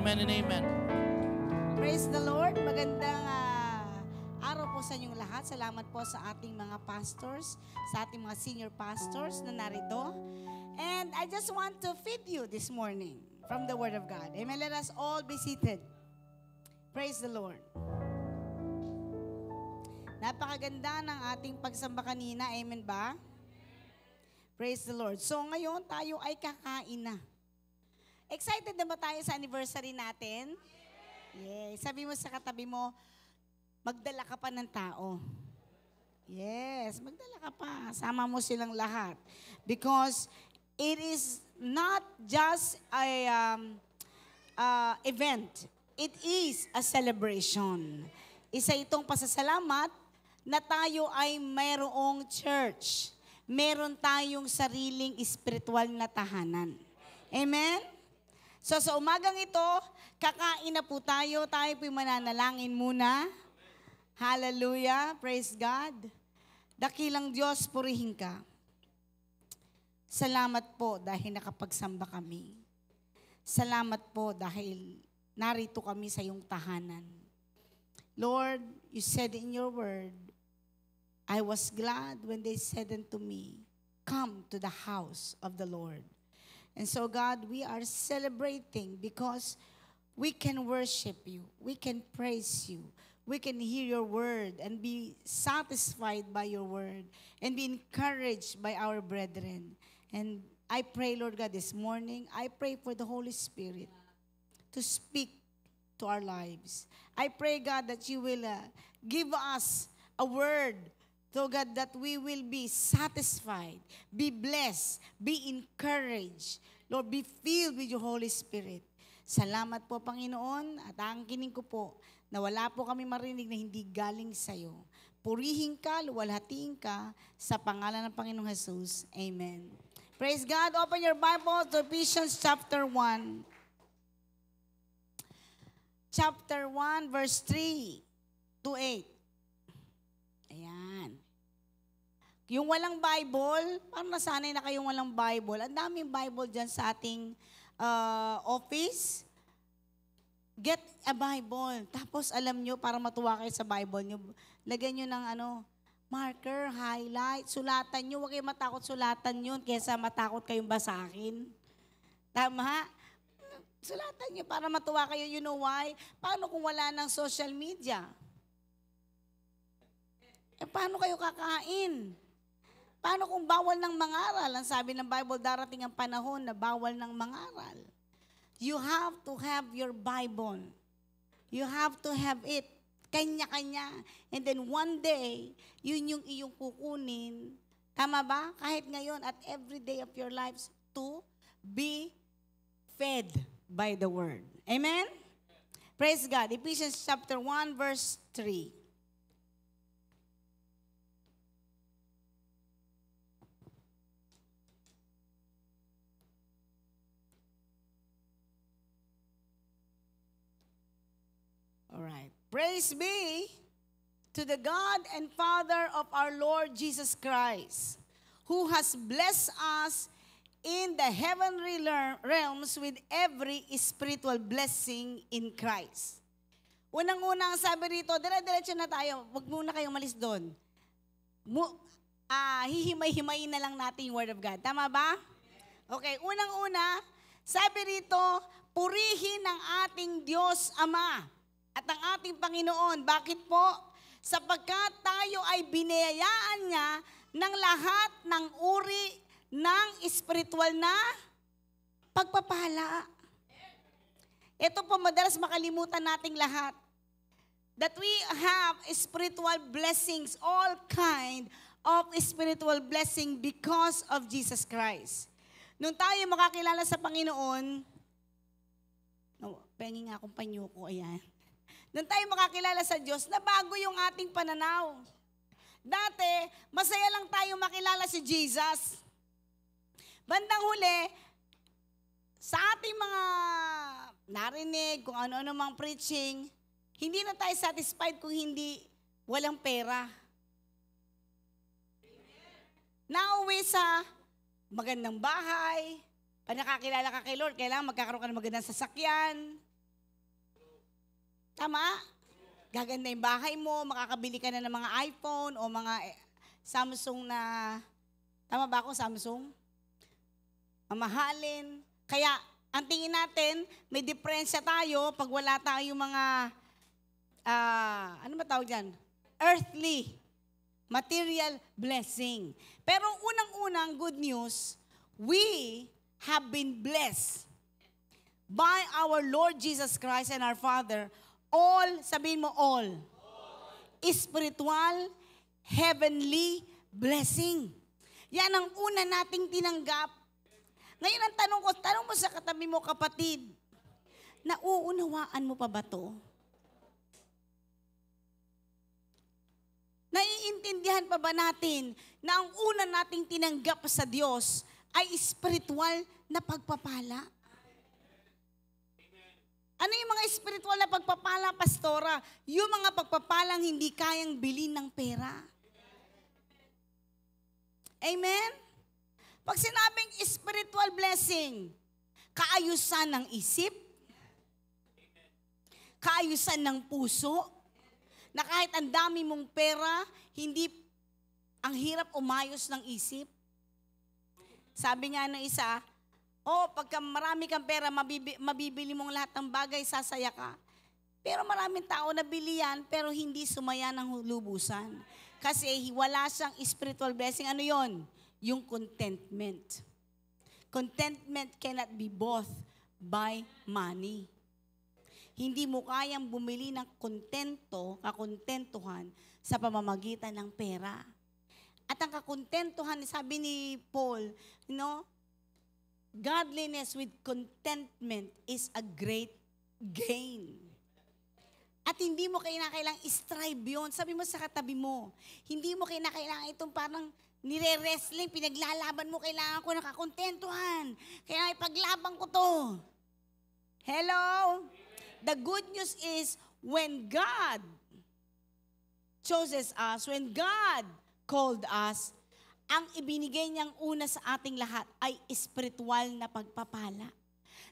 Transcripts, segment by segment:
Amen and amen. Praise the Lord. Magandang uh, araw po sa inyong lahat. Salamat po sa ating mga pastors, sa ating mga senior pastors na narito. And I just want to feed you this morning from the Word of God. Amen. Let us all be seated. Praise the Lord. Napakaganda ng ating pagsamba kanina. Amen ba? Praise the Lord. So ngayon tayo ay kakain na. Excited na ba tayo sa anniversary natin? Yay! Yes. Sabi mo sa katabi mo, magdala ka pa ng tao. Yes, magdala ka pa. Sama mo silang lahat. Because it is not just a um, uh, event. It is a celebration. Isa itong pasasalamat na tayo ay mayroong church. Meron tayong sariling spiritual na tahanan. Amen? So sa umagang ito, kakain na po tayo. Tayo po'y mananalangin muna. Hallelujah. Praise God. Dakilang Diyos, purihin ka. Salamat po dahil nakapagsamba kami. Salamat po dahil narito kami sa iyong tahanan. Lord, you said in your word, I was glad when they said unto me, Come to the house of the Lord. And so, God, we are celebrating because we can worship you, we can praise you, we can hear your word and be satisfied by your word and be encouraged by our brethren. And I pray, Lord God, this morning, I pray for the Holy Spirit to speak to our lives. I pray, God, that you will uh, give us a word So God, that we will be satisfied, be blessed, be encouraged. Lord, be filled with your Holy Spirit. Salamat po, Panginoon, at ang kining ko po na wala po kami marinig na hindi galing sa iyo. Purihin ka, luwalhatiin ka, sa pangalan ng Panginoong Jesus. Amen. Praise God. Open your Bible to Ephesians chapter 1. Chapter 1, verse 3 to 8. Yung walang Bible, parang nasanay na kayong walang Bible. Ang daming Bible dyan sa ating uh, office. Get a Bible. Tapos alam nyo, para matuwa kayo sa Bible nyo, lagyan nyo ng ano, marker, highlight, sulatan nyo. Huwag kayong matakot sulatan yun kesa matakot kayong basahin. Tama? Sulatan nyo para matuwa kayo. You know why? Paano kung wala ng social media? Eh, paano kayo kakain? Paano kung bawal ng mangaral? Ang sabi ng Bible, darating ang panahon na bawal ng mangaral. You have to have your Bible. You have to have it. Kanya-kanya. And then one day, yun yung iyong kukunin. Tama ba? Kahit ngayon at every day of your lives to be fed by the Word. Amen? Praise God. Ephesians chapter 1 verse 3. All right. Praise be to the God and Father of our Lord Jesus Christ, who has blessed us in the heavenly realms with every spiritual blessing in Christ. Unang-una ang sabi rito, dire-diretso na tayo, wag muna kayong malis doon. Mu- ah, hihimay-himayin na lang natin yung Word of God. Tama ba? Okay, unang-una, sabi rito, purihin ang ating Diyos Ama at ang ating Panginoon. Bakit po? Sapagkat tayo ay binayaan niya ng lahat ng uri ng espiritual na pagpapala. Ito po madalas makalimutan nating lahat. That we have spiritual blessings, all kind of spiritual blessing because of Jesus Christ. Nung tayo makakilala sa Panginoon, oh, pengi nga akong panyo ko, ayan. Doon tayo makakilala sa Diyos na bago yung ating pananaw. Dati, masaya lang tayo makilala si Jesus. Bandang huli, sa ating mga narinig, kung ano-ano mang preaching, hindi na tayo satisfied kung hindi walang pera. Nauwi sa magandang bahay, pag nakakilala ka kay Lord, kailangan magkakaroon ka ng magandang sasakyan, Tama? Gaganda yung bahay mo, makakabili ka na ng mga iPhone o mga eh, Samsung na, tama ba ako, Samsung? Mamahalin. Kaya, ang tingin natin, may diferensya tayo pag wala tayong mga, uh, ano ba tawag dyan? Earthly, material blessing. Pero unang-unang good news, we have been blessed by our Lord Jesus Christ and our Father all, sabihin mo all, all. spiritual, heavenly blessing. Yan ang una nating tinanggap. Ngayon ang tanong ko, tanong mo sa katabi mo kapatid, nauunawaan mo pa ba to? Naiintindihan pa ba natin na ang una nating tinanggap sa Diyos ay spiritual na pagpapala? Ano yung mga spiritual na pagpapala, pastora? Yung mga pagpapalang hindi kayang bilhin ng pera. Amen? Pag sinabing spiritual blessing, kaayusan ng isip, kaayusan ng puso, na kahit ang dami mong pera, hindi ang hirap umayos ng isip. Sabi nga ng isa, oh, pagka marami kang pera, mabibi, mabibili mong lahat ng bagay, sasaya ka. Pero maraming tao na bilian, pero hindi sumaya ng lubusan. Kasi wala siyang spiritual blessing. Ano yon? Yung contentment. Contentment cannot be bought by money. Hindi mo kayang bumili ng kontento, kakontentuhan, sa pamamagitan ng pera. At ang kakontentuhan, sabi ni Paul, you no, know, Godliness with contentment is a great gain. At hindi mo kailangang strive yon. Sabi mo sa katabi mo, hindi mo kailangan itong parang nire-wrestling, pinaglalaban mo, kailangan ko nakakontentuhan. Kaya ipaglabang ko to. Hello? The good news is, when God chooses us, when God called us, ang ibinigay niyang una sa ating lahat ay espiritual na pagpapala.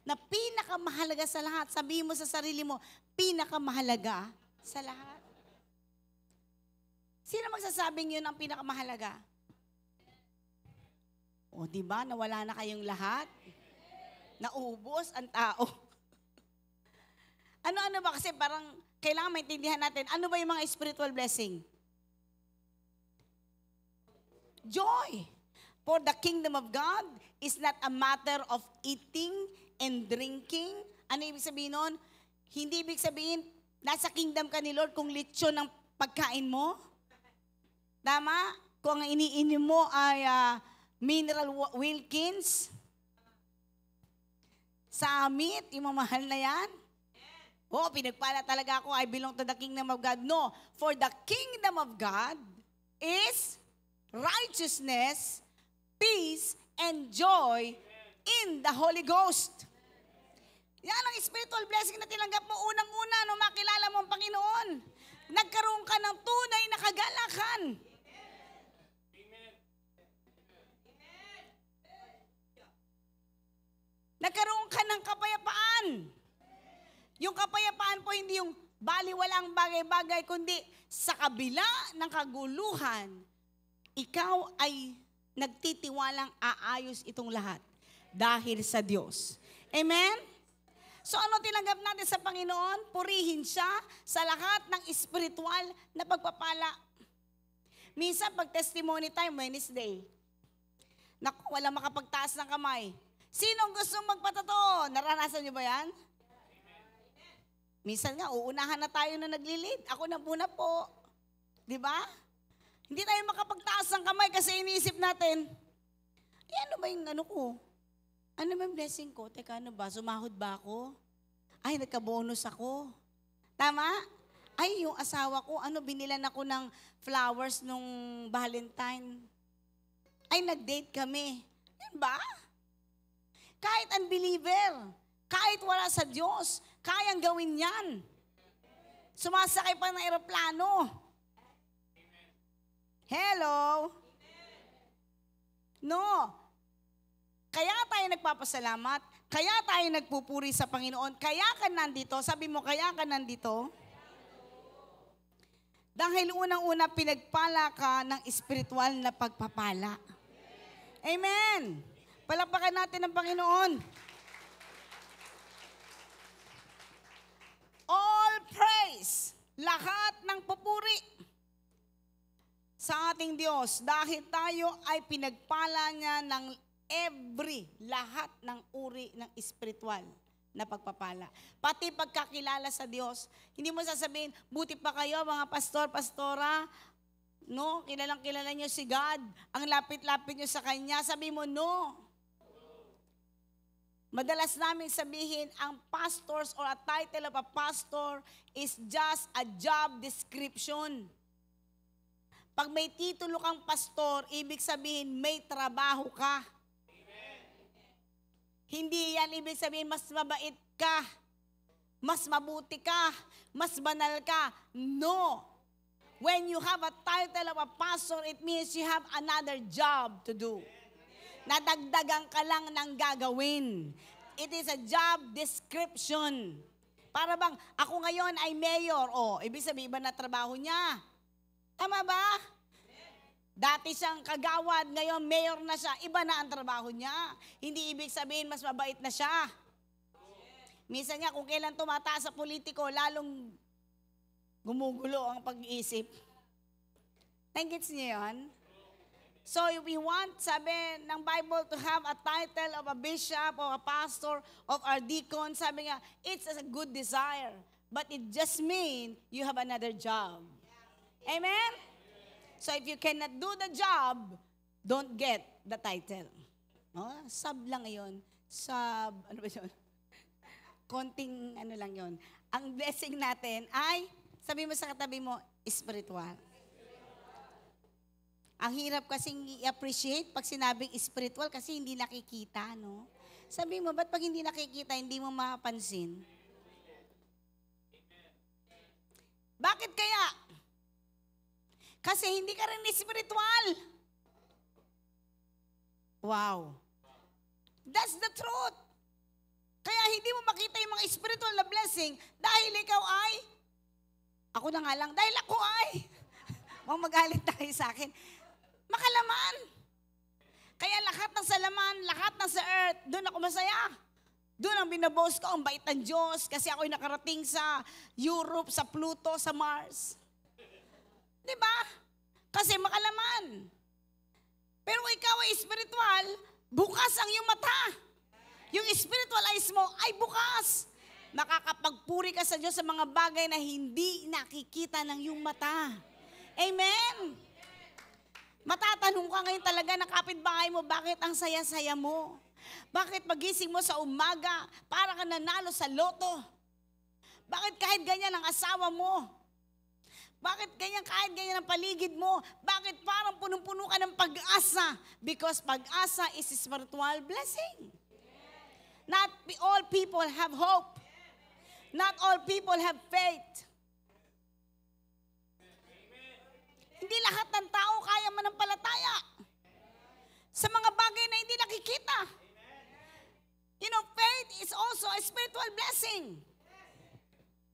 Na pinakamahalaga sa lahat. Sabihin mo sa sarili mo, pinakamahalaga sa lahat. Sino magsasabing yun ang pinakamahalaga? O, di ba? Nawala na kayong lahat. Nauubos ang tao. Ano-ano ba? Kasi parang kailangan maintindihan natin, ano ba yung mga spiritual blessing? Joy. For the kingdom of God is not a matter of eating and drinking. Ano ibig sabihin nun? Hindi ibig sabihin, nasa kingdom ka ni Lord kung lechon ng pagkain mo. Tama? Kung ang iniinom mo ay uh, mineral Wilkins, summit, yung mamahal na yan. Oo, oh, pinagpala talaga ako, I belong to the kingdom of God. No, for the kingdom of God is righteousness, peace, and joy in the Holy Ghost. Yan ang spiritual blessing na tinanggap mo unang-una nung makilala mo ang Panginoon. Nagkaroon ka ng tunay na kagalakan. Nagkaroon ka ng kapayapaan. Yung kapayapaan po hindi yung ang bagay-bagay, kundi sa kabila ng kaguluhan, ikaw ay nagtitiwalang aayos itong lahat dahil sa Diyos. Amen? So ano tinanggap natin sa Panginoon? Purihin siya sa lahat ng spiritual na pagpapala. Minsan pag testimony time, Wednesday, naku, wala makapagtaas ng kamay. Sinong gusto magpatotoo? Naranasan niyo ba yan? Minsan nga, uunahan na tayo na naglilid. Ako na muna po. Di ba? Hindi tayo makapagtaas ng kamay kasi iniisip natin, eh ano ba yung ano ko? Ano ba yung blessing ko? Teka, ano ba? Sumahod ba ako? Ay, nagka-bonus ako. Tama? Ay, yung asawa ko, ano, binilan ako ng flowers nung Valentine. Ay, nag-date kami. Yan ba? Kahit unbeliever, kahit wala sa Diyos, kayang gawin yan. Sumasakay pa ng eroplano. Hello? No. Kaya tayo nagpapasalamat, kaya tayo nagpupuri sa Panginoon, kaya ka nandito, sabi mo, kaya ka nandito. Dahil unang-una pinagpala ka ng espiritual na pagpapala. Amen. Palapakan natin ang Panginoon. All praise. Lahat ng pupuri sa ating Diyos dahil tayo ay pinagpala niya ng every, lahat ng uri ng espiritual na pagpapala. Pati pagkakilala sa Diyos. Hindi mo sasabihin, buti pa kayo mga pastor, pastora, no? Kilalang kilala niyo si God. Ang lapit-lapit niyo sa Kanya. Sabi mo, no. Madalas namin sabihin, ang pastors or a title of a pastor is just a job description. Pag may titulo kang pastor, ibig sabihin may trabaho ka. Amen. Hindi yan ibig sabihin mas mabait ka, mas mabuti ka, mas banal ka. No. When you have a title of a pastor, it means you have another job to do. Nadagdagan ka lang ng gagawin. It is a job description. Para bang, ako ngayon ay mayor. O, oh, ibig sabihin ba na trabaho niya? Tama ba? Dati siyang kagawad, ngayon mayor na siya, iba na ang trabaho niya. Hindi ibig sabihin mas mabait na siya. Minsan nga kung kailan tumataas sa politiko, lalong gumugulo ang pag-iisip. Nangits niyo yun? So if we want, sabi ng Bible, to have a title of a bishop or a pastor of our deacon, sabi nga, it's a good desire. But it just means you have another job. Amen? So if you cannot do the job, don't get the title. No? sub lang yon. Sub, ano ba yun? Konting ano lang yon. Ang blessing natin ay, sabi mo sa katabi mo, spiritual. Ang hirap kasi i-appreciate pag sinabing spiritual kasi hindi nakikita, no? Sabi mo, ba't pag hindi nakikita, hindi mo mapansin? Bakit kaya? Kasi hindi ka rin spiritual. Wow. That's the truth. Kaya hindi mo makita yung mga spiritual na blessing dahil ikaw ay, ako na nga lang, dahil ako ay, huwag magalit tayo sa akin, makalaman. Kaya lahat ng salaman, lahat ng sa earth, doon ako masaya. Doon ang binabos ko, ang bait ng Diyos, kasi ako'y nakarating sa Europe, sa Pluto, sa Mars. Di ba? Kasi makalaman. Pero ikaw ay spiritual, bukas ang iyong mata. Yung spiritual eyes mo ay bukas. Makakapagpuri ka sa Diyos sa mga bagay na hindi nakikita ng iyong mata. Amen? Matatanong ka ngayon talaga na kapitbahay mo, bakit ang saya-saya mo? Bakit magising mo sa umaga, para ka nanalo sa loto? Bakit kahit ganyan ang asawa mo, bakit ganyan kahit ganyan ang paligid mo? Bakit parang punong-puno ka ng pag-asa? Because pag-asa is a spiritual blessing. Not all people have hope. Not all people have faith. Hindi lahat ng tao kaya manampalataya sa mga bagay na hindi nakikita. You know, faith is also a spiritual blessing.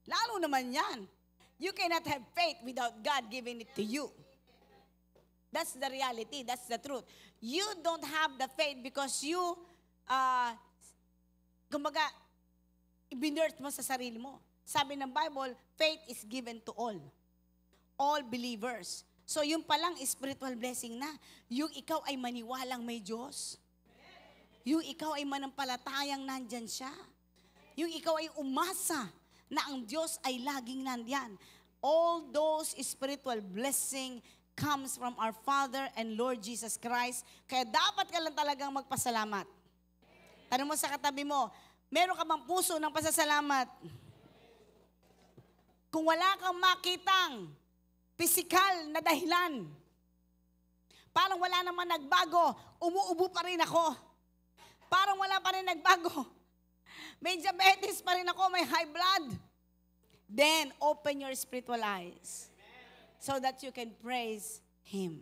Lalo naman yan. You cannot have faith without God giving it to you. That's the reality. That's the truth. You don't have the faith because you, uh, kumbaga, ibinert mo sa sarili mo. Sabi ng Bible, faith is given to all. All believers. So yung palang spiritual blessing na. Yung ikaw ay maniwalang may Diyos. Yung ikaw ay manampalatayang nandyan siya. Yung ikaw ay umasa na ang Diyos ay laging nandyan all those spiritual blessing comes from our Father and Lord Jesus Christ. Kaya dapat ka lang talagang magpasalamat. Tanong mo sa katabi mo, meron ka bang puso ng pasasalamat? Kung wala kang makitang pisikal na dahilan, parang wala naman nagbago, umuubo pa rin ako. Parang wala pa rin nagbago. May diabetes pa rin ako, may high blood. Then open your spiritual eyes so that you can praise Him.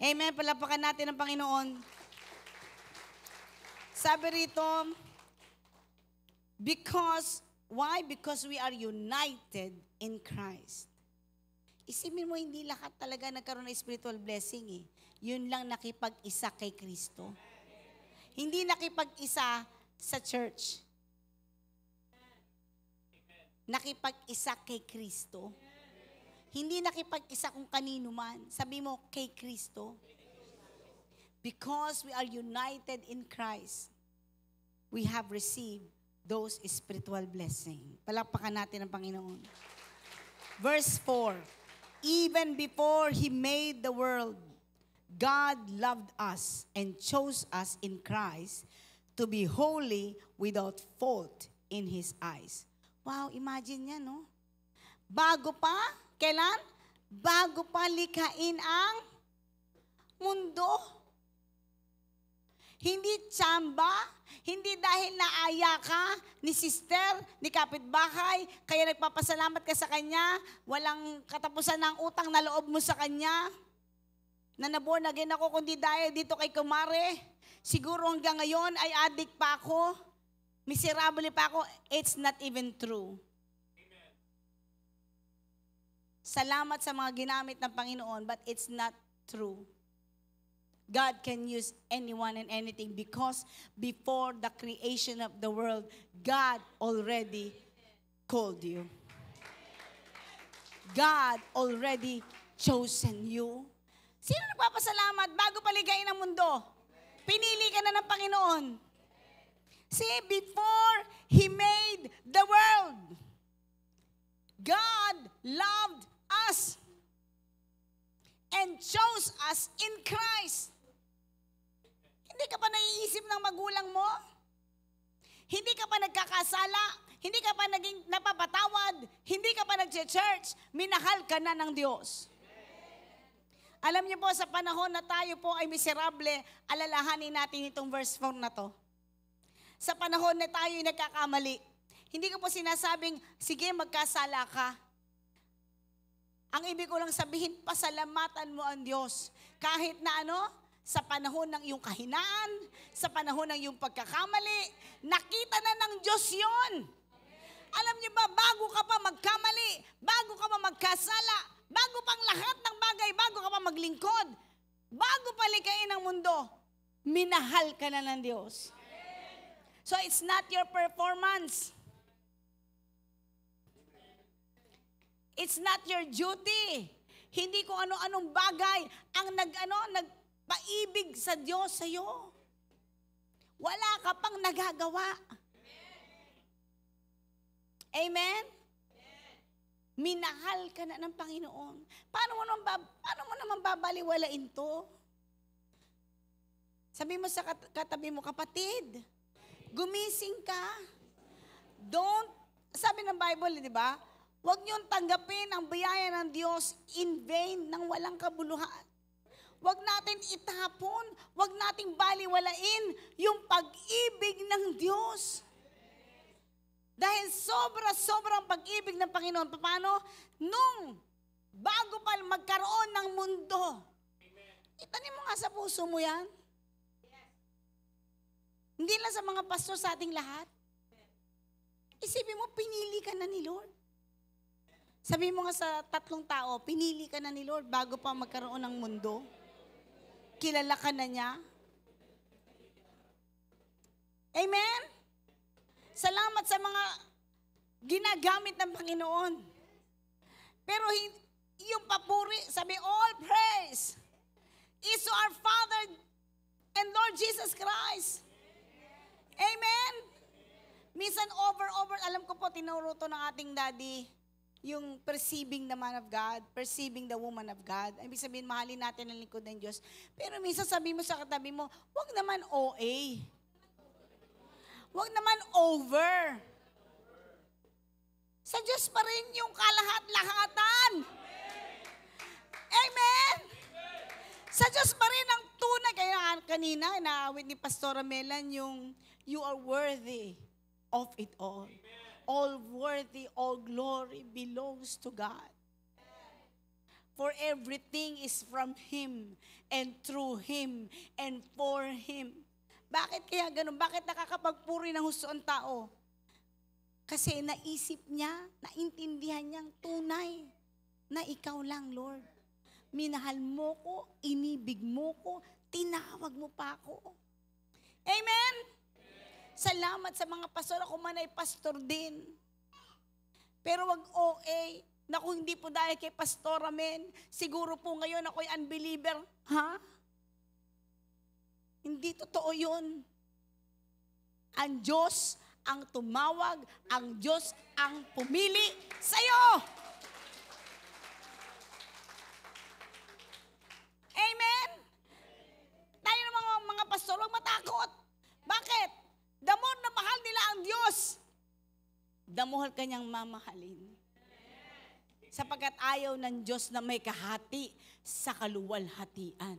Amen. Palapakan natin ang Panginoon. Sabi rito, because, why? Because we are united in Christ. Isipin mo, hindi lahat talaga nagkaroon ng spiritual blessing eh. Yun lang nakipag-isa kay Kristo. Hindi nakipag-isa sa church nakipag-isa kay Kristo. Hindi nakipag-isa kung kanino man. Sabi mo, kay Kristo. Because we are united in Christ, we have received those spiritual blessings. Palakpakan natin ang Panginoon. Verse 4, Even before He made the world, God loved us and chose us in Christ to be holy without fault in His eyes. Wow, imagine niya, no? Bago pa, kailan? Bago pa likain ang mundo. Hindi tsamba, hindi dahil naaya ka ni sister, ni kapitbahay, kaya nagpapasalamat ka sa kanya, walang katapusan ng utang na loob mo sa kanya, na naborn again ako, kundi dahil dito kay kumare, siguro hanggang ngayon ay adik pa ako, miserable pa ako, it's not even true. Amen. Salamat sa mga ginamit ng Panginoon, but it's not true. God can use anyone and anything because before the creation of the world, God already called you. God already chosen you. Sino nagpapasalamat bago paligayin ang mundo? Pinili ka na ng Panginoon. See, before He made the world, God loved us and chose us in Christ. Hindi ka pa naiisip ng magulang mo? Hindi ka pa nagkakasala? Hindi ka pa naging napapatawad? Hindi ka pa nagche-church? Minahal ka na ng Diyos. Alam niyo po, sa panahon na tayo po ay miserable, alalahanin natin itong verse 4 na to sa panahon na tayo'y nagkakamali. Hindi ko po sinasabing, sige magkasala ka. Ang ibig ko lang sabihin, pasalamatan mo ang Diyos. Kahit na ano, sa panahon ng iyong kahinaan, sa panahon ng iyong pagkakamali, nakita na ng Diyos yon. Alam niyo ba, bago ka pa magkamali, bago ka pa magkasala, bago pang lahat ng bagay, bago ka pa maglingkod, bago pa likain ang mundo, minahal ka na ng Diyos. So it's not your performance. It's not your duty. Hindi kung ano-anong bagay ang nag ano nagpaibig sa Diyos sa iyo. Wala ka pang nagagawa. Amen? Amen? Minahal ka na ng Panginoon. Paano mo naman, paano mo naman babaliwalain to? Sabi mo sa katabi mo, kapatid, Gumising ka. Don't, sabi ng Bible, di ba? Huwag niyong tanggapin ang biyaya ng Diyos in vain, nang walang kabuluhan. Huwag natin itapon, huwag nating baliwalain yung pag-ibig ng Diyos. Dahil sobra-sobrang pag-ibig ng Panginoon. Paano? Nung bago pa magkaroon ng mundo. Itanim mo nga sa puso mo yan. Hindi lang sa mga pastor, sa ating lahat. Isipin mo, pinili ka na ni Lord. Sabi mo nga sa tatlong tao, pinili ka na ni Lord bago pa magkaroon ng mundo. Kilala ka na niya. Amen? Salamat sa mga ginagamit ng Panginoon. Pero yung papuri, sabi, all praise is to our Father and Lord Jesus Christ Amen? Minsan over, over, alam ko po, tinuro to ng ating daddy, yung perceiving the man of God, perceiving the woman of God. Ibig sabihin, mahalin natin ang likod ng Diyos. Pero minsan sabi mo sa katabi mo, wag naman OA. Wag naman over. Sa Diyos pa rin yung kalahat-lahatan. Amen! Sa Diyos pa rin ang tunay. Kaya kanina, inaawit ni Pastora Melan yung You are worthy of it all. Amen. All worthy, all glory belongs to God. For everything is from Him, and through Him, and for Him. Bakit kaya ganun? Bakit nakakapagpuri ng husto ang tao? Kasi naisip niya, naintindihan niyang tunay na ikaw lang, Lord. Minahal mo ko, inibig mo ko, tinawag mo pa ako. Amen? Salamat sa mga pastor. Ako man ay pastor din. Pero wag OA. Na kung hindi po dahil kay pastor, amen. Siguro po ngayon ako'y unbeliever. Ha? Hindi totoo yun. Ang Diyos ang tumawag, ang Diyos ang pumili sa iyo. Amen? Tayo ng mga, mga pastor, huwag matakot. Bakit? Diyos, damuhal kanyang mamahalin. Sapagkat ayaw ng Diyos na may kahati sa kaluwalhatian.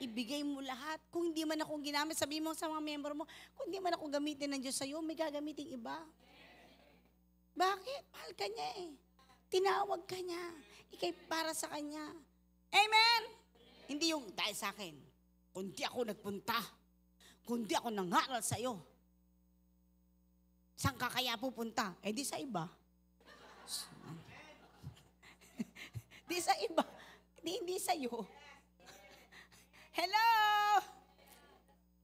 Ibigay mo lahat. Kung hindi man ako ginamit, sabi mo sa mga member mo, kung hindi man ako gamitin ng Diyos sa'yo, may gagamitin iba. Bakit? Mahal ka niya eh. Tinawag ka niya. Ikay para sa kanya. Amen? Hindi yung dahil sa akin. Kundi ako nagpunta. Kundi ako nangaral sa iyo Saan ka kaya pupunta? Eh di sa iba. di sa iba. Di, hindi iyo. Hello!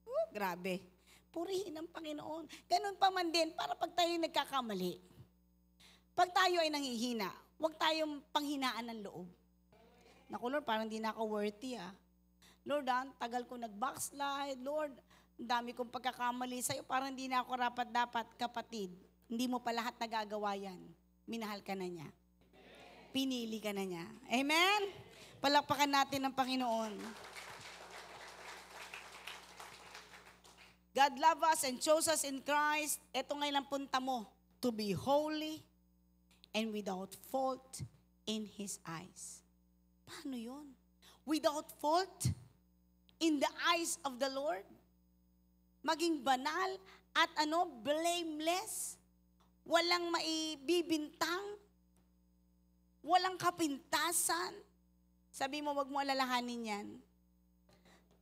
Oh, grabe. Purihin ang Panginoon. Ganun pa man din para pag tayo nagkakamali. Pag tayo ay nangihina, huwag tayong panghinaan ng loob. Naku, Lord, parang hindi na ako worthy ah. Lord, ah, tagal ko nag-backslide. Lord, dami kong pagkakamali sa iyo, parang hindi na ako rapat-dapat, kapatid. Hindi mo pa lahat nagagawa yan. Minahal ka na niya. Pinili ka na niya. Amen? Palakpakan natin ang Panginoon. God loved us and chose us in Christ. Ito ngayon ang punta mo. To be holy and without fault in His eyes. Paano yun? Without fault in the eyes of the Lord? maging banal at ano, blameless, walang maibibintang, walang kapintasan. Sabi mo, wag mo alalahanin yan.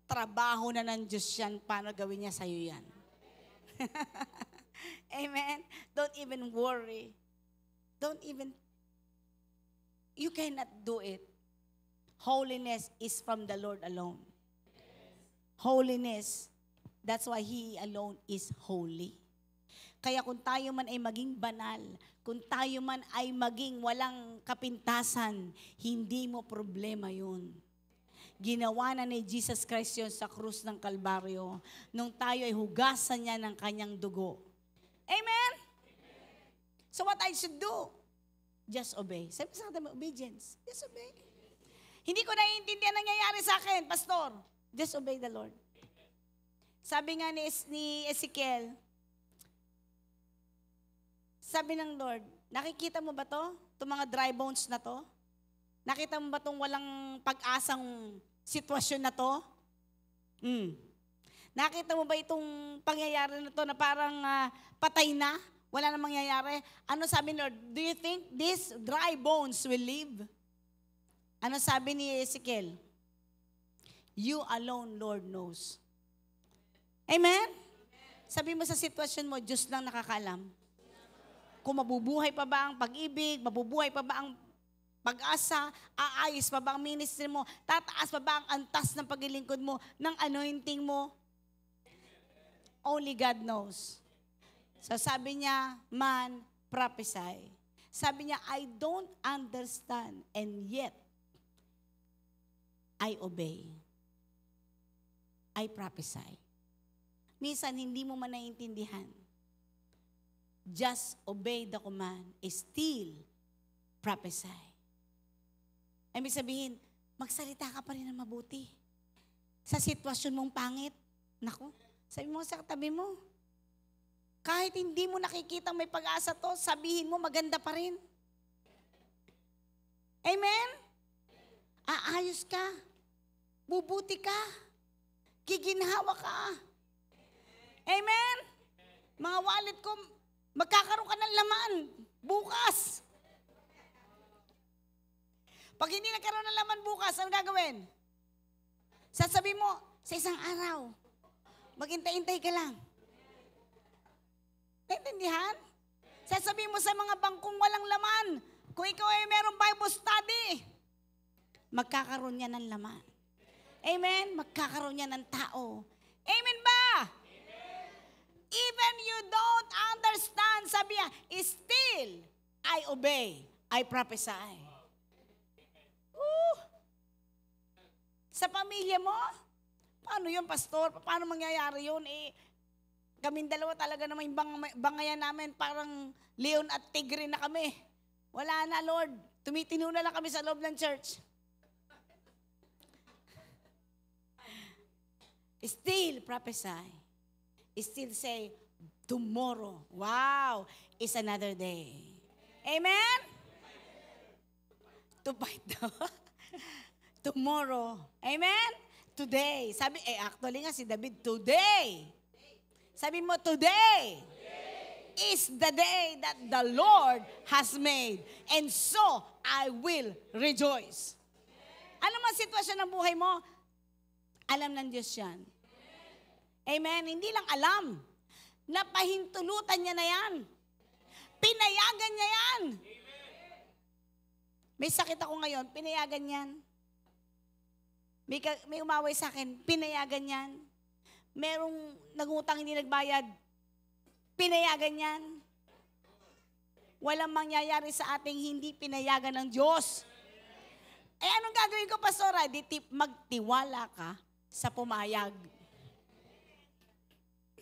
Trabaho na ng Diyos yan para gawin niya sa'yo yan. Amen? Don't even worry. Don't even, you cannot do it. Holiness is from the Lord alone. Holiness That's why He alone is holy. Kaya kung tayo man ay maging banal, kung tayo man ay maging walang kapintasan, hindi mo problema yun. Ginawa na ni Jesus Christ yun sa krus ng Kalbaryo nung tayo ay hugasan niya ng kanyang dugo. Amen? So what I should do? Just obey. Sabi sa atin, obedience. Just obey. Hindi ko naiintindihan ang nangyayari sa akin, Pastor. Just obey the Lord. Sabi nga ni, ni Ezekiel, sabi ng Lord, nakikita mo ba to? Itong mga dry bones na to? Nakita mo ba itong walang pag-asang sitwasyon na to? Mm. Nakita mo ba itong pangyayari na to na parang uh, patay na? Wala na mangyayari? Ano sabi ni Lord? Do you think these dry bones will live? Ano sabi ni Ezekiel? You alone, Lord, knows. Amen? Sabi mo sa sitwasyon mo, Diyos lang nakakalam. Kung mabubuhay pa ba ang pag-ibig, mabubuhay pa ba ang pag-asa, aayos pa ba ang ministry mo, tataas pa ba ang antas ng paglilingkod mo, ng anointing mo? Only God knows. So sabi niya, man, prophesy. Sabi niya, I don't understand and yet I obey. I prophesy minsan hindi mo man naiintindihan. Just obey the command, eh, still prophesy. Ibig sabihin, magsalita ka pa rin ng mabuti. Sa sitwasyon mong pangit, naku, sabi mo sa katabi mo, kahit hindi mo nakikita may pag-asa to, sabihin mo maganda pa rin. Amen? Aayos ka. Bubuti ka. Giginhawa ka Amen? Mga wallet ko, magkakaroon ka ng laman bukas. Pag hindi nagkaroon ng laman bukas, ano gagawin? Sasabi mo, sa isang araw, maghintay-hintay ka lang. Naintindihan? Sasabi mo sa mga bangkong walang laman, kung ikaw ay merong Bible study, magkakaroon niya ng laman. Amen? Magkakaroon niya ng tao. Amen ba? Even you don't understand, sabi niya, still, I obey, I prophesy. Ooh. Sa pamilya mo, paano yun, pastor? Paano mangyayari yun? Eh, kami dalawa talaga naman yung bang, bangayan namin, parang leon at tigre na kami. Wala na, Lord. Tumitino na lang kami sa loob ng church. Still prophesy still say, tomorrow, wow, is another day. Amen? To fight tomorrow. Amen? Today. Sabi, eh actually nga si David, today. Sabi mo, today. today is the day that the Lord has made. And so, I will rejoice. Ano man sitwasyon ng buhay mo, alam ng Diyos yan. Amen? Hindi lang alam. Napahintulutan niya na yan. Pinayagan niya yan. May sakit ako ngayon, pinayagan yan. May, may umaway sa akin, pinayagan yan. Merong nagutang hindi nagbayad, pinayagan yan. Walang mangyayari sa ating hindi pinayagan ng Diyos. Eh anong gagawin ko, Pastora? Di magtiwala ka sa pumayag.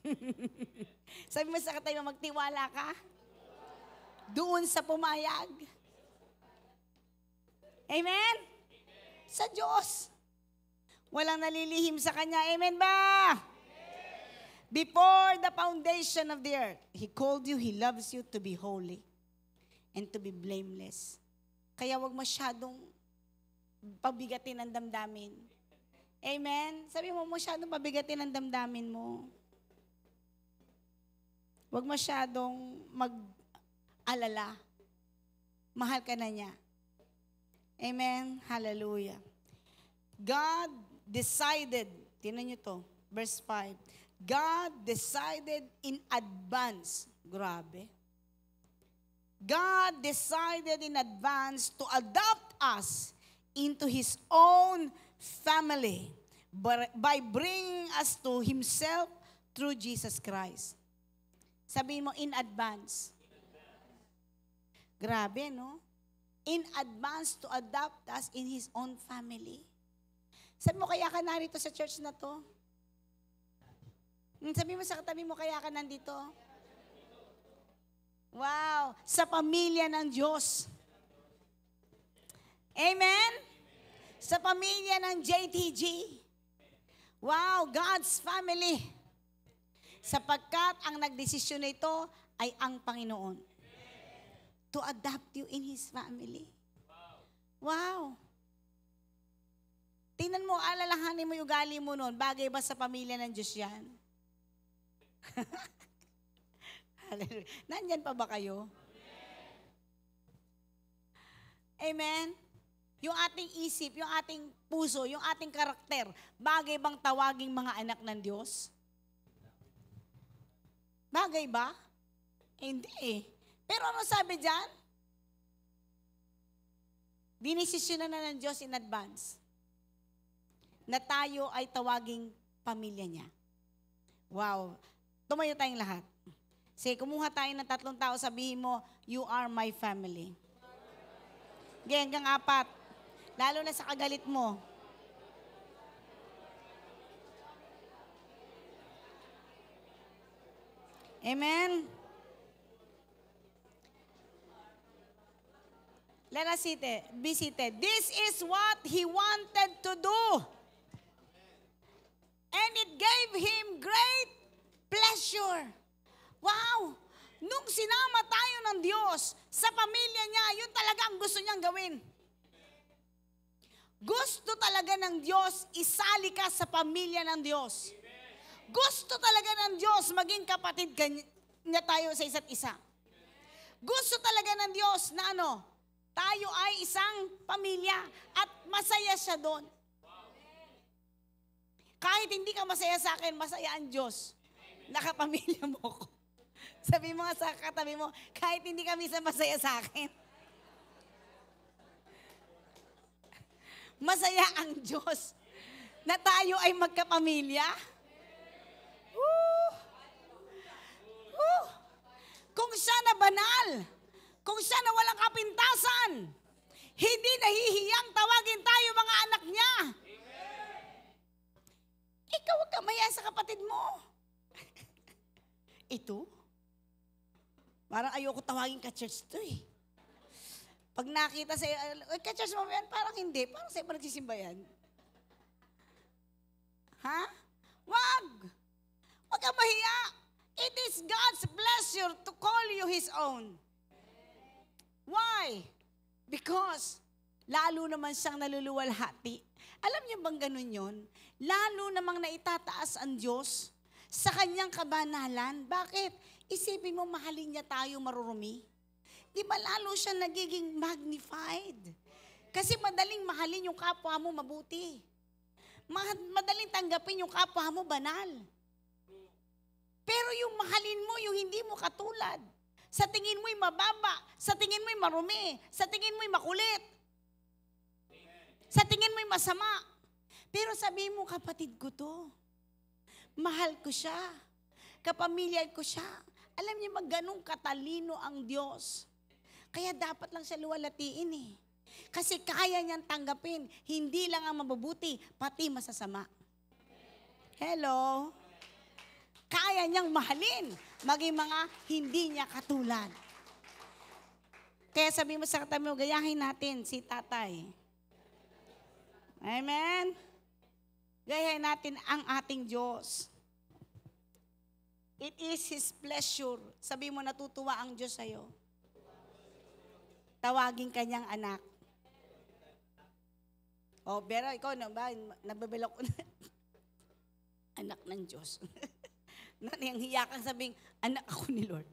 Sabi mo sa katay mo, magtiwala ka? Doon sa pumayag. Amen? Sa Diyos. Walang nalilihim sa Kanya. Amen ba? Before the foundation of the earth, He called you, He loves you to be holy and to be blameless. Kaya wag masyadong pabigatin ang damdamin. Amen? Sabi mo, masyadong pabigatin ang damdamin mo. Huwag masyadong mag-alala. Mahal ka na niya. Amen. Hallelujah. God decided, tinan niyo to, verse 5. God decided in advance. Grabe. God decided in advance to adopt us into His own family by bringing us to Himself through Jesus Christ. Sabihin mo, in advance. Grabe, no? In advance to adopt us in His own family. Sabi mo, kaya ka narito sa church na to? Hmm, sabi mo sa katabi mo, kaya ka nandito? Wow! Sa pamilya ng Diyos. Amen? Sa pamilya ng JTG. Wow! God's family. Sapagkat ang nagdesisyon nito ay ang Panginoon. To adapt you in His family. Wow. wow. Tingnan mo, alalahanin mo yung gali mo noon. Bagay ba sa pamilya ng Diyos yan? Hallelujah. Nandyan pa ba kayo? Amen? Yung ating isip, yung ating puso, yung ating karakter, bagay bang tawaging mga anak ng Diyos? Bagay ba? Eh, hindi eh. Pero ano sabi diyan? Dinisisyonan na ng Diyos in advance na tayo ay tawaging pamilya niya. Wow. Tumayo tayong lahat. Sige, kumuha tayo ng tatlong tao, sabihin mo, you are my family. Sige, hanggang apat. Lalo na sa kagalit mo. Amen. Let us sit be seated. This is what he wanted to do. And it gave him great pleasure. Wow! Nung sinama tayo ng Diyos sa pamilya niya, yun talaga ang gusto niyang gawin. Gusto talaga ng Diyos, isali ka sa pamilya ng Diyos. Amen. Gusto talaga ng Diyos maging kapatid niya tayo sa isa't isa. Gusto talaga ng Diyos na ano, tayo ay isang pamilya at masaya siya doon. Kahit hindi ka masaya sa akin, masaya ang Diyos. Nakapamilya mo ko. Sabi mo nga sa katabi mo, kahit hindi kami minsan masaya sa akin. Masaya ang Diyos na tayo ay magkapamilya. Woo! Woo! Kung siya na banal, kung siya na walang kapintasan, hindi nahihiyang tawagin tayo mga anak niya. Amen. Ikaw huwag ka maya sa kapatid mo. Ito? Parang ayoko tawagin ka church to eh. Pag nakita sa ay ka-church mo yan, parang hindi. Parang sa iba nagsisimba yan. Ha? Wag! Huwag kang mahiya. It is God's pleasure to call you His own. Why? Because lalo naman siyang naluluwalhati. Alam niyo bang ganun yon? Lalo namang naitataas ang Diyos sa kanyang kabanalan. Bakit? Isipin mo, mahalin niya tayo marurumi. Di ba lalo siya nagiging magnified? Kasi madaling mahalin yung kapwa mo mabuti. Madaling tanggapin yung kapwa mo banal. Pero yung mahalin mo, yung hindi mo katulad. Sa tingin mo'y mababa, sa tingin mo'y marumi, sa tingin mo'y makulit, sa tingin mo'y masama. Pero sabi mo, kapatid ko to, mahal ko siya, kapamilya ko siya. Alam niyo, magganong katalino ang Diyos. Kaya dapat lang siya luwalatiin eh. Kasi kaya niyang tanggapin, hindi lang ang mabubuti, pati masasama. Hello? Kaya niyang mahalin, maging mga hindi niya katulad. Kaya sabi mo sa katabi mo, gayahin natin si tatay. Amen? Gayahin natin ang ating Diyos. It is His pleasure. Sabi mo, natutuwa ang Diyos sa'yo. Tawagin kanyang anak. O, oh, pero ikaw na ba? Nababelok ko na. anak ng Diyos. Nanay, ang hiya sabing, anak ako ni Lord.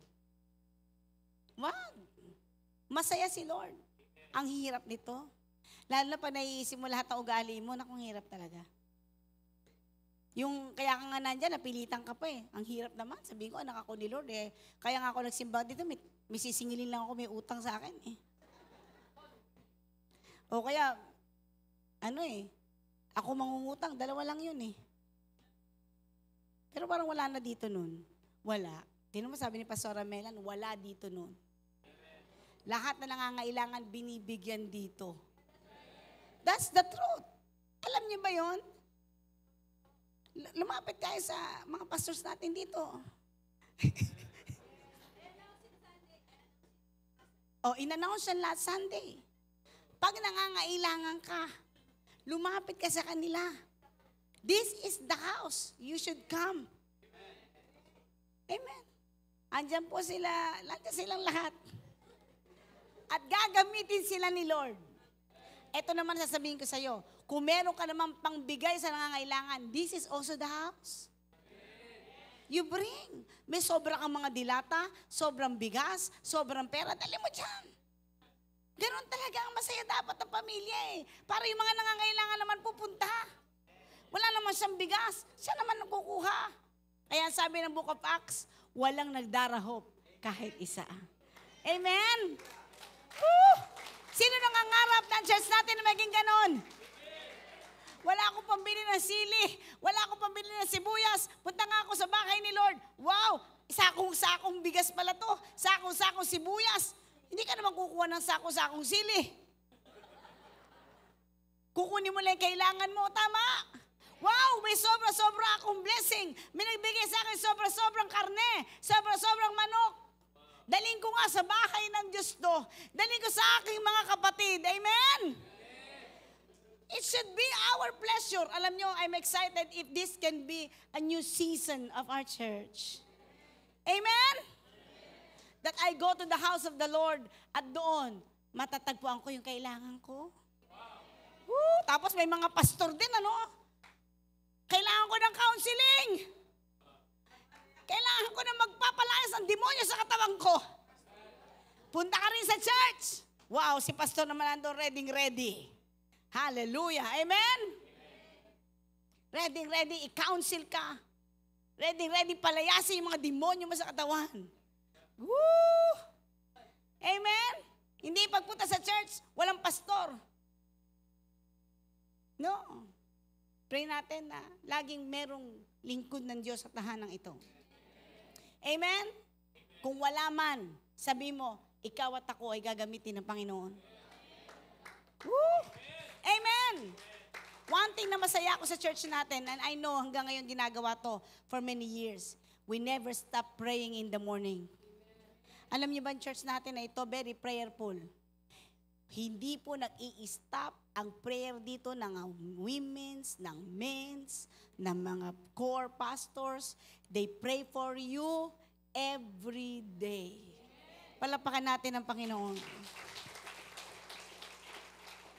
Wag. Masaya si Lord. Ang hirap nito. Lalo na pa naiisip mo lahat ng ugali mo, nakong hirap talaga. Yung kaya ka nga nandyan, napilitan ka pa eh. Ang hirap naman. Sabihin ko, anak ako ni Lord eh. Kaya nga ako nagsimba dito, may, may sisingilin lang ako, may utang sa akin eh. O kaya, ano eh, ako mangungutang, dalawa lang yun eh. Pero parang wala na dito nun. Wala. Tinan mo sabi ni Pastora Melan, wala dito nun. Lahat na nangangailangan binibigyan dito. That's the truth. Alam niyo ba yon? Lumapit tayo sa mga pastors natin dito. o, oh, in-announce yan last Sunday. Pag nangangailangan ka, lumapit ka sa kanila This is the house. You should come. Amen. Andyan po sila, landiyan silang lahat. At gagamitin sila ni Lord. Ito naman sasabihin ko sa iyo, kung meron ka naman pangbigay sa nangangailangan, this is also the house. You bring. May sobra kang mga dilata, sobrang bigas, sobrang pera, dali mo dyan. Ganon talaga ang masaya dapat ang pamilya eh. Para yung mga nangangailangan naman pupunta. Wala naman siyang bigas. Siya naman nagkukuha. Kaya sabi ng Book of Acts, walang nagdarahop kahit isa. Amen? Woo! Sino nangangarap ng church natin na maging ganon? Wala akong pambili ng sili. Wala akong pambili ng sibuyas. Punta nga ako sa bahay ni Lord. Wow! Sakong-sakong bigas pala to. Sakong-sakong sibuyas. Hindi ka naman kukuha ng sakong-sakong sili. Kukunin mo lang kailangan mo. Tama! Wow, may sobra-sobra akong blessing. Minibigay sa akin sobra-sobrang karne, sobra-sobrang manok. Daling ko nga sa bahay ng Diyos to. Daling ko sa aking mga kapatid. Amen? It should be our pleasure. Alam nyo, I'm excited if this can be a new season of our church. Amen? That I go to the house of the Lord at doon, matatagpuan ko yung kailangan ko. Woo, tapos may mga pastor din, ano? Kailangan ko ng counseling. Kailangan ko na magpapalayas ng demonyo sa katawan ko. Punta ka rin sa church. Wow, si pastor naman nandun ready, ready. Hallelujah. Amen? Ready, ready, i-counsel ka. Ready, ready, palayasin yung mga demonyo mo sa katawan. Woo! Amen? Hindi pagpunta sa church, walang pastor. No. Pray natin na laging merong lingkod ng Diyos sa tahanang ito. Amen? Kung wala man, sabi mo, ikaw at ako ay gagamitin ng Panginoon. Woo! Amen! One thing na masaya ako sa church natin, and I know hanggang ngayon ginagawa to for many years, we never stop praying in the morning. Alam niyo ba ang church natin na ito, very prayerful. Hindi po nag-i-stop ang prayer dito ng women's, ng men's, ng mga core pastors. They pray for you every day. Palapakan natin ang Panginoon.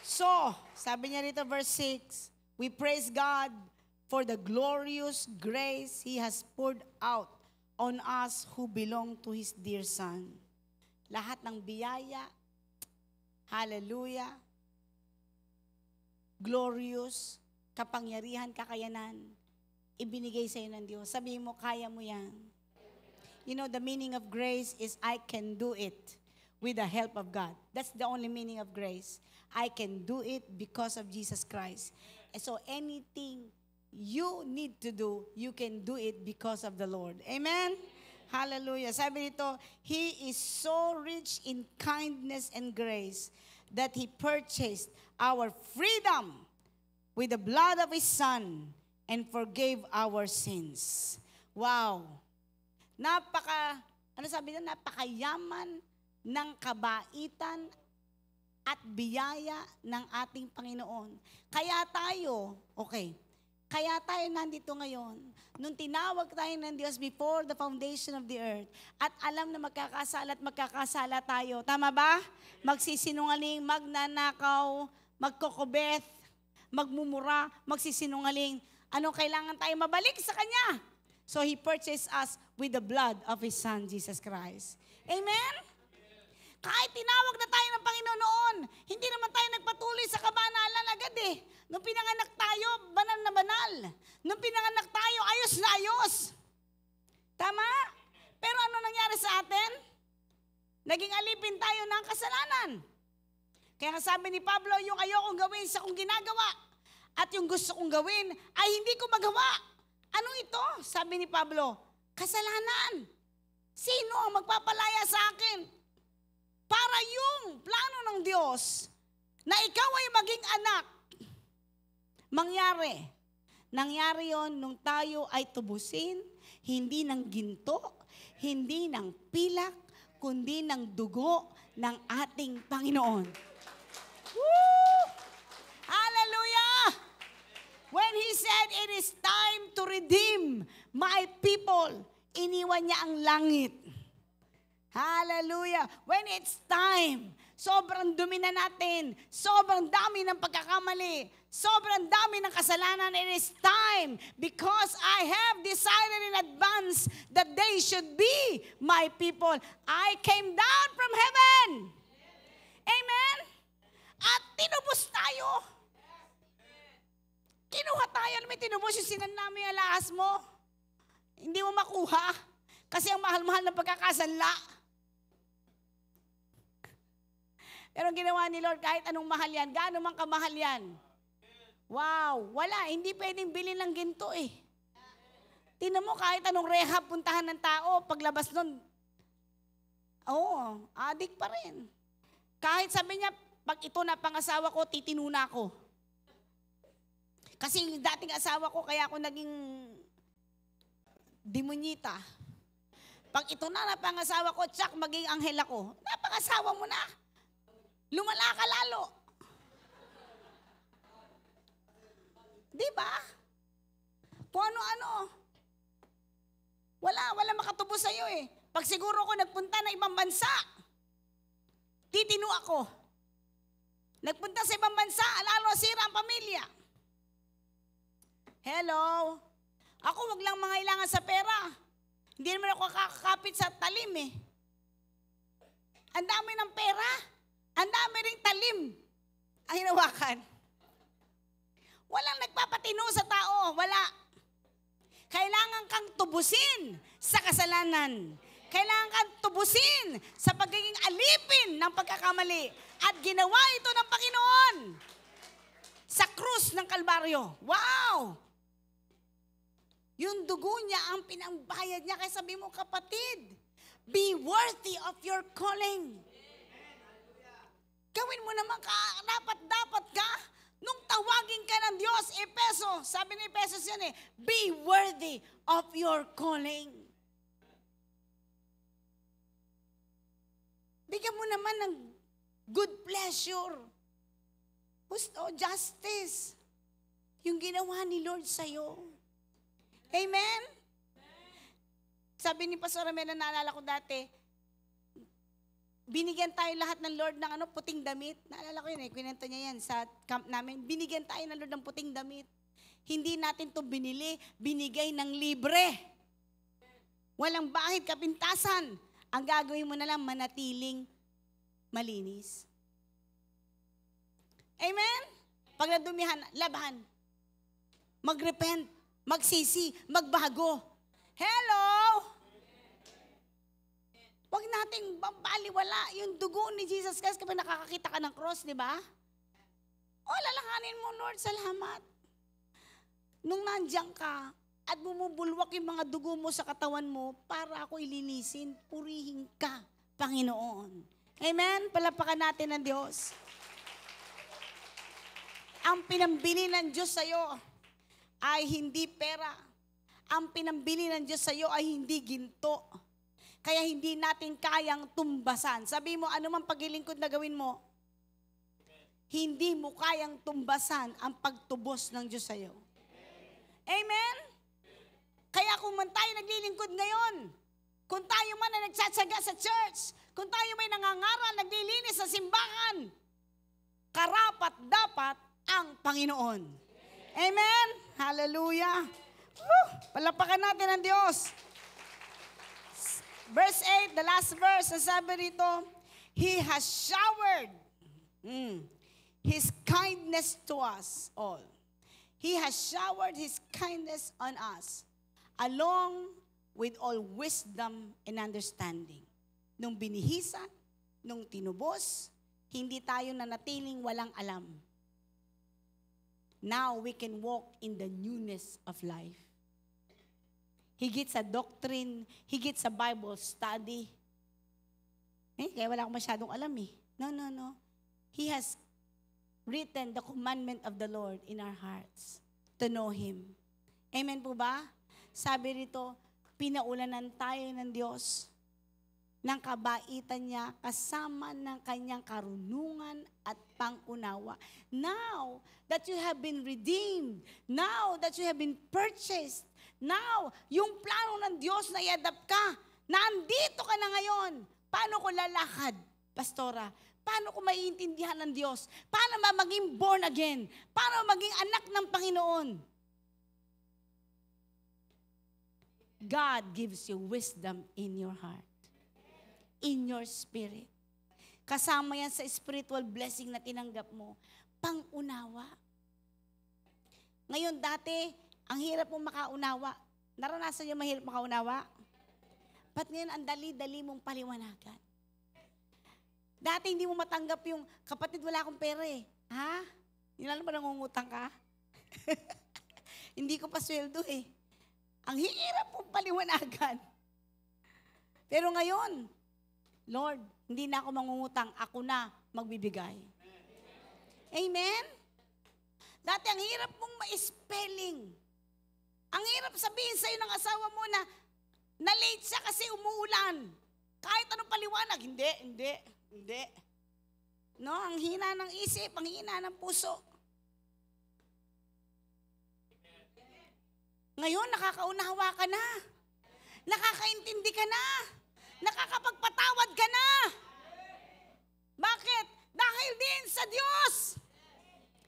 So, sabi niya dito verse 6, we praise God for the glorious grace He has poured out on us who belong to His dear Son. Lahat ng biyaya, Hallelujah. Glorious, kapangyarihan, kakayanan, ibinigay sa iyo ng Diyos. Sabihin mo, kaya mo yan. You know, the meaning of grace is I can do it with the help of God. That's the only meaning of grace. I can do it because of Jesus Christ. And so anything you need to do, you can do it because of the Lord. Amen? Hallelujah. Sabi dito, He is so rich in kindness and grace that He purchased our freedom with the blood of His Son and forgave our sins. Wow. Napaka, ano sabi niya? Napakayaman ng kabaitan at biyaya ng ating Panginoon. Kaya tayo, okay, kaya tayo nandito ngayon, nung tinawag tayo ng Diyos before the foundation of the earth, at alam na magkakasala at magkakasala tayo. Tama ba? Magsisinungaling, magnanakaw, magkokobeth, magmumura, magsisinungaling. Ano kailangan tayo mabalik sa Kanya? So He purchased us with the blood of His Son, Jesus Christ. Amen? Kahit tinawag na tayo ng Panginoon noon, hindi naman tayo nagpatuloy sa kabanalan agad eh. Nung pinanganak tayo, banal na banal. Nung pinanganak tayo, ayos na ayos. Tama? Pero ano nangyari sa atin? Naging alipin tayo ng kasalanan. Kaya sabi ni Pablo, yung ayokong gawin sa kong ginagawa at yung gusto kong gawin ay hindi ko magawa. Ano ito? Sabi ni Pablo, kasalanan. Sino ang magpapalaya sa akin? Para yung plano ng Diyos na ikaw ay maging anak mangyari. Nangyari yon nung tayo ay tubusin, hindi ng ginto, hindi ng pilak, kundi ng dugo ng ating Panginoon. Woo! Hallelujah! When He said, it is time to redeem my people, iniwan niya ang langit. Hallelujah! When it's time, sobrang dumi na natin, sobrang dami ng pagkakamali, Sobrang dami ng kasalanan. It is time because I have decided in advance that they should be my people. I came down from heaven. Amen? At tinubos tayo. Kinuha tayo. Alam tinubos yung sinan namin yung laas mo. Hindi mo makuha. Kasi ang mahal-mahal ng pagkakasala. Pero ginawa ni Lord, kahit anong mahal yan, gaano man kamahal yan, Wow, wala. Hindi pwedeng bilhin ng ginto eh. Tinan mo, kahit anong rehab puntahan ng tao, paglabas nun, oo, adik pa rin. Kahit sabi niya, pag ito na pangasawa ko, titinuna ko. Kasi dating asawa ko, kaya ako naging demonyita. Pag ito na na pangasawa ko, tsak, maging anghel ako. Napangasawa mo na. Lumala ka lalo. Di ba? Kung ano-ano. Wala, wala makatubos sa iyo eh. Pag siguro ko nagpunta na ibang bansa, titino ako. Nagpunta sa ibang bansa, lalo sira ang pamilya. Hello? Ako wag lang mga ilangan sa pera. Hindi naman ako kakapit sa talim eh. Ang dami ng pera. Ang dami ring talim ang hinawakan. Walang nagpapatino sa tao. Wala. Kailangan kang tubusin sa kasalanan. Kailangan kang tubusin sa pagiging alipin ng pagkakamali. At ginawa ito ng Panginoon sa krus ng Kalbaryo. Wow! Yung dugo niya ang pinambayad niya. Kaya sabi mo, kapatid, be worthy of your calling. Gawin mo naman ka, dapat, dapat ka Nung tawagin ka ng Diyos, Epeso, eh, sabi ni Epeso yan eh, be worthy of your calling. Bigyan mo naman ng good pleasure, gusto, justice, yung ginawa ni Lord sa'yo. Amen? Amen. Sabi ni Pastor Ramel, na naalala ko dati, binigyan tayo lahat ng Lord ng ano, puting damit. Naalala ko yun eh, kwento niya yan sa camp namin. Binigyan tayo ng Lord ng puting damit. Hindi natin to binili, binigay ng libre. Walang bakit kapintasan. Ang gagawin mo na lang, manatiling malinis. Amen? Pag nadumihan, labahan. Magrepent, magsisi, magbago. Hello! Huwag nating baliwala yung dugo ni Jesus Christ kapag nakakakita ka ng cross, di ba? O lalakanin mo, Lord, salamat. Nung nandiyan ka at bumubulwak yung mga dugo mo sa katawan mo para ako ilinisin, purihin ka, Panginoon. Amen? Palapakan natin ang Diyos. Ang pinambili ng Diyos sa'yo ay hindi pera. Ang pinambili ng Diyos sa'yo ay hindi ginto kaya hindi natin kayang tumbasan. Sabi mo, anumang paglilingkod na gawin mo, hindi mo kayang tumbasan ang pagtubos ng Diyos sa'yo. Amen? Amen? Kaya kung man tayo naglilingkod ngayon, kung tayo man na nagsasaga sa church, kung tayo may nangangaral, naglilinis sa simbahan, karapat dapat ang Panginoon. Amen? Hallelujah! Woo! Palapakan natin ang Diyos. Verse 8, the last verse, sabi rito, He has showered mm, His kindness to us all. He has showered His kindness on us along with all wisdom and understanding. Nung binihisa, nung tinubos, hindi tayo nanatiling walang alam. Now we can walk in the newness of life higit sa doctrine, higit sa Bible study. Eh, kaya wala akong masyadong alam eh. No, no, no. He has written the commandment of the Lord in our hearts to know Him. Amen po ba? Sabi rito, pinaulanan tayo ng Diyos ng kabaitan niya kasama ng kanyang karunungan at pangunawa. Now that you have been redeemed, now that you have been purchased, Now, yung plano ng Diyos na i-adapt ka, nandito ka na ngayon. Paano ko lalakad, Pastora? Paano ko maiintindihan ng Diyos? Paano ba maging born again? Paano maging anak ng Panginoon? God gives you wisdom in your heart. In your spirit. Kasama yan sa spiritual blessing na tinanggap mo. Pangunawa. Ngayon dati, ang hirap mong makaunawa. Naranasan niyo mahirap makaunawa? Ba't ngayon ang dali-dali mong paliwanagan? Dati hindi mo matanggap yung, kapatid, wala akong pera eh. Ha? Yun alam ba nangungutang ka? hindi ko pa sweldo eh. Ang hirap mong paliwanagan. Pero ngayon, Lord, hindi na ako mangungutang, ako na magbibigay. Amen? Dati ang hirap mong ma-spelling. Ang hirap sabihin sa'yo ng asawa mo na na-late siya kasi umuulan. Kahit anong paliwanag, hindi, hindi, hindi. No, ang hina ng isip, ang hina ng puso. Ngayon, nakakaunawa ka na. Nakakaintindi ka na. Nakakapagpatawad ka na. Bakit? Dahil din sa Diyos.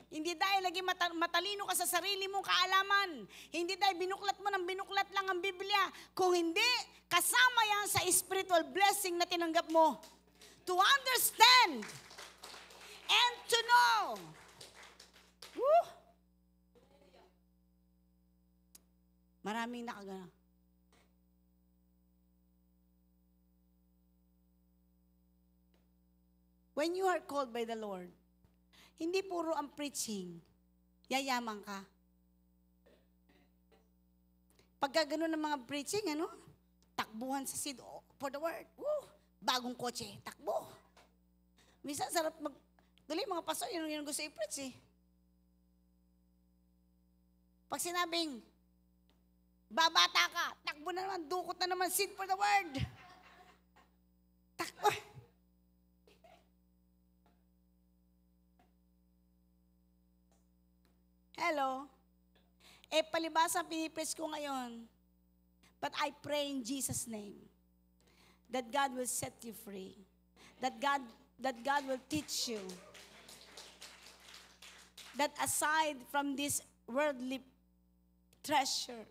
Hindi dahil lagi matalino ka sa sarili mong kaalaman. Hindi dahil binuklat mo ng binuklat lang ang Biblia. Kung hindi, kasama yan sa spiritual blessing na tinanggap mo. To understand and to know. Woo! Maraming nakagano. When you are called by the Lord, hindi puro ang preaching. Yayaman ka. Pagka ganun ng mga preaching, ano? Takbuhan sa seed for the word. Woo! Bagong kotse, takbo. Minsan sarap mag... Dali mga pastor, yun yung gusto i-preach eh. Pag sinabing, babata ka, takbo na naman, dukot na naman, seed for the word. Hello? Eh, palibasa pinipress ko ngayon. But I pray in Jesus' name that God will set you free. That God, that God will teach you that aside from this worldly treasure,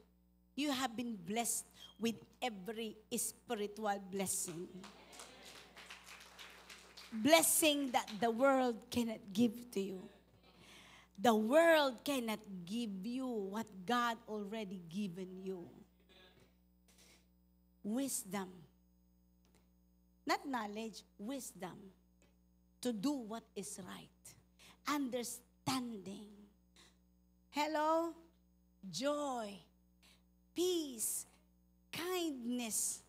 you have been blessed with every spiritual blessing. Blessing that the world cannot give to you. The world cannot give you what God already given you. Wisdom. Not knowledge, wisdom. To do what is right. Understanding. Hello? Joy. Peace. Kindness.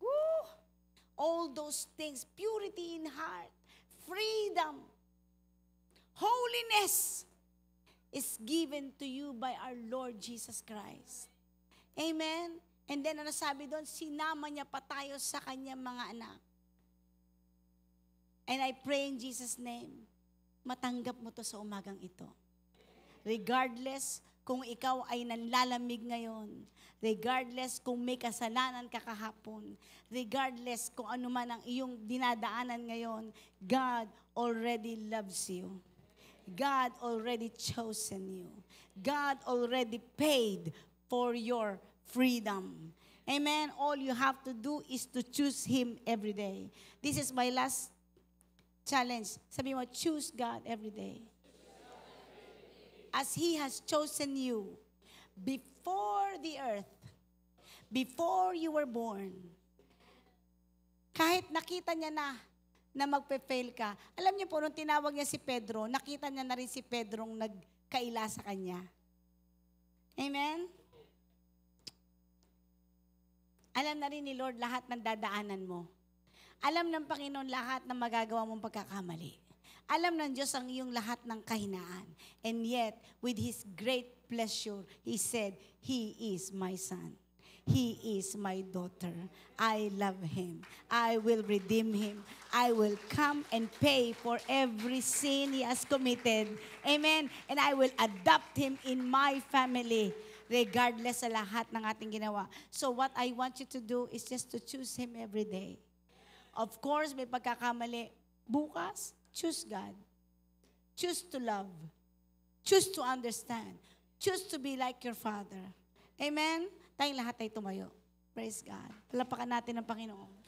Woo! All those things. Purity in heart. Freedom Holiness is given to you by our Lord Jesus Christ. Amen? And then, ano sabi doon? Sinama niya pa tayo sa kanyang mga anak. And I pray in Jesus' name, matanggap mo to sa umagang ito. Regardless kung ikaw ay nanlalamig ngayon, regardless kung may kasalanan ka kahapon, regardless kung ano man ang iyong dinadaanan ngayon, God already loves you. God already chosen you. God already paid for your freedom. Amen. All you have to do is to choose Him every day. This is my last challenge. Sabi mo, choose God every day. As He has chosen you before the earth, before you were born, kahit nakita niya na na magpe-fail ka. Alam niyo po, nung tinawag niya si Pedro, nakita niya na rin si Pedrong nagkaila sa kanya. Amen? Alam na rin ni Lord lahat ng dadaanan mo. Alam ng Panginoon lahat ng magagawa mong pagkakamali. Alam ng Diyos ang iyong lahat ng kahinaan. And yet, with His great pleasure, He said, He is my Son. He is my daughter. I love him. I will redeem him. I will come and pay for every sin he has committed. Amen. And I will adopt him in my family regardless sa lahat ng ating ginawa. So what I want you to do is just to choose him every day. Of course, may pagkakamali. Bukas, choose God. Choose to love. Choose to understand. Choose to be like your Father. Amen? Tayong lahat ay tumayo. Praise God. Palapakan natin ang Panginoon.